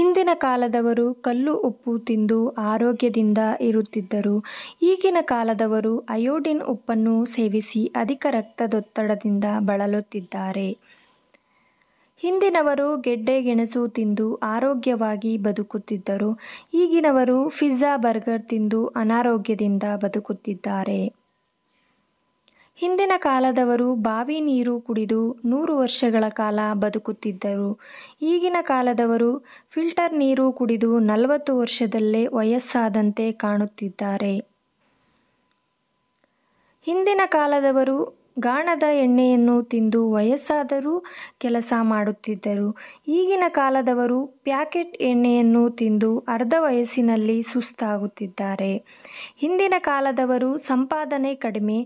ಹಿಂದಿನ ಕಾಲದವರು ಕಲ್ಲು ಉಪ್ಪು ತಿಂದು ಆರೋಗ್ಯದಿಂದ ಇರುತ್ತಿದ್ದರು ಈಗಿನ ಕಾಲದವರು ಅಯೋಡಿನ್ ಉಪ್ಪನ್ನು ಸೇವಿಸಿ ಅಧಿಕ ರಕ್ತದೊತ್ತಡದಿಂದ ಬಳಲುತ್ತಿದ್ದಾರೆ ಹಿಂದಿನವರು ಗೆಡ್ಡೆ ಗೆಣಸು ತಿಂದು ಆರೋಗ್ಯವಾಗಿ ಬದುಕುತ್ತಿದ್ದರು ಈಗಿನವರು ಪಿಜ್ಜಾ ಬರ್ಗರ್ ತಿಂದು ಅನಾರೋಗ್ಯದಿಂದ ಬದುಕುತ್ತಿದ್ದಾರೆ ಹಿಂದಿನ ಕಾಲದವರು ಬಾವಿ ನೀರು ಕುಡಿದು ನೂರು ವರ್ಷಗಳ ಕಾಲ ಬದುಕುತ್ತಿದ್ದರು ಈಗಿನ ಕಾಲದವರು ಫಿಲ್ಟರ್ ನೀರು ಕುಡಿದು ನಲವತ್ತು ವರ್ಷದಲ್ಲೇ ವಯಸ್ಸಾದಂತೆ ಕಾಣುತ್ತಿದ್ದಾರೆ ಹಿಂದಿನ ಕಾಲದವರು ಗಾಣದ ಎಣ್ಣೆಯನ್ನು ತಿಂದು ವಯಸ್ಸಾದರೂ ಕೆಲಸ ಮಾಡುತ್ತಿದ್ದರು ಈಗಿನ ಕಾಲದವರು ಪ್ಯಾಕೆಟ್ ಎಣ್ಣೆಯನ್ನು ತಿಂದು ಅರ್ಧ ವಯಸ್ಸಿನಲ್ಲಿ ಸುಸ್ತಾಗುತ್ತಿದ್ದಾರೆ ಹಿಂದಿನ ಕಾಲದವರು ಸಂಪಾದನೆ ಕಡಿಮೆ